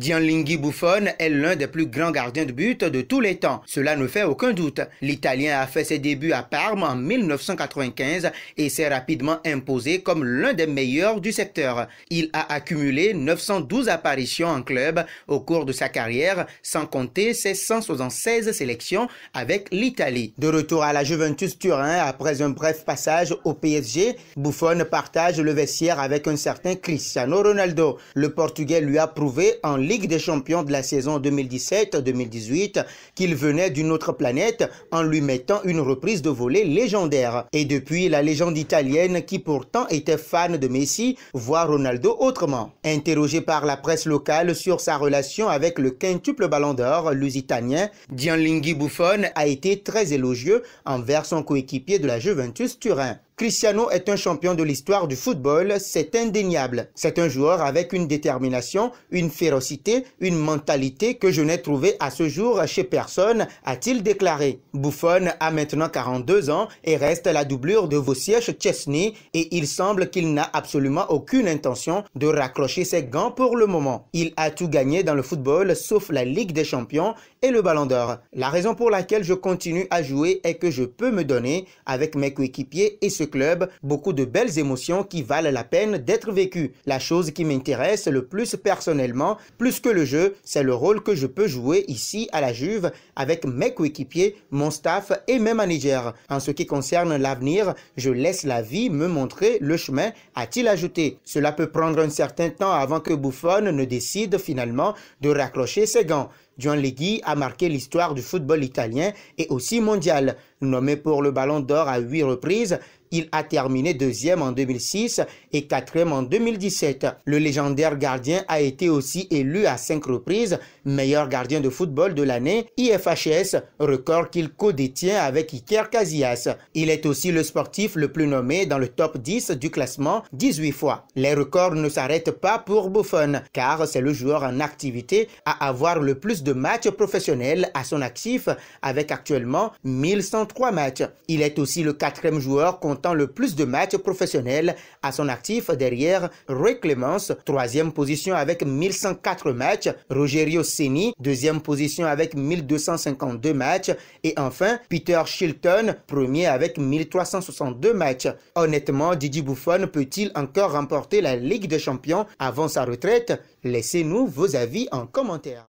Gianlinghi Buffon est l'un des plus grands gardiens de but de tous les temps. Cela ne fait aucun doute. L'Italien a fait ses débuts à Parme en 1995 et s'est rapidement imposé comme l'un des meilleurs du secteur. Il a accumulé 912 apparitions en club au cours de sa carrière, sans compter ses 176 sélections avec l'Italie. De retour à la Juventus Turin après un bref passage au PSG, Buffon partage le vestiaire avec un certain Cristiano Ronaldo. Le Portugais lui a prouvé en Ligue des champions de la saison 2017-2018 qu'il venait d'une autre planète en lui mettant une reprise de volée légendaire. Et depuis, la légende italienne qui pourtant était fan de Messi voit Ronaldo autrement. Interrogé par la presse locale sur sa relation avec le quintuple ballon d'or lusitanien, Gianlinghi Buffon a été très élogieux envers son coéquipier de la Juventus Turin. Cristiano est un champion de l'histoire du football, c'est indéniable. C'est un joueur avec une détermination, une férocité, une mentalité que je n'ai trouvé à ce jour chez personne, a-t-il déclaré. Buffon a maintenant 42 ans et reste la doublure de vos sièges Chesney et il semble qu'il n'a absolument aucune intention de raccrocher ses gants pour le moment. Il a tout gagné dans le football sauf la Ligue des Champions et le Ballon d'Or. La raison pour laquelle je continue à jouer est que je peux me donner avec mes coéquipiers et ce club, beaucoup de belles émotions qui valent la peine d'être vécues. La chose qui m'intéresse le plus personnellement, plus que le jeu, c'est le rôle que je peux jouer ici à la Juve avec mes coéquipiers, mon staff et mes managers. En ce qui concerne l'avenir, je laisse la vie me montrer le chemin, a-t-il ajouté. Cela peut prendre un certain temps avant que Buffon ne décide finalement de raccrocher ses gants. John Leggy a marqué l'histoire du football italien et aussi mondial. Nommé pour le Ballon d'Or à huit reprises, il a terminé deuxième en 2006 et quatrième en 2017. Le légendaire gardien a été aussi élu à cinq reprises meilleur gardien de football de l'année IFHS, record qu'il co-détient avec Iker Casillas. Il est aussi le sportif le plus nommé dans le top 10 du classement 18 fois. Les records ne s'arrêtent pas pour Buffon, car c'est le joueur en activité à avoir le plus de matchs professionnels à son actif, avec actuellement 1103 matchs. Il est aussi le quatrième joueur comptant le plus de matchs professionnels à son actif derrière Ray Clemence, troisième position avec 1104 matchs, Rogerio Seni, deuxième position avec 1252 matchs et enfin Peter Shilton, premier avec 1362 matchs. Honnêtement, Didier Buffon peut-il encore remporter la Ligue des Champions avant sa retraite Laissez-nous vos avis en commentaire.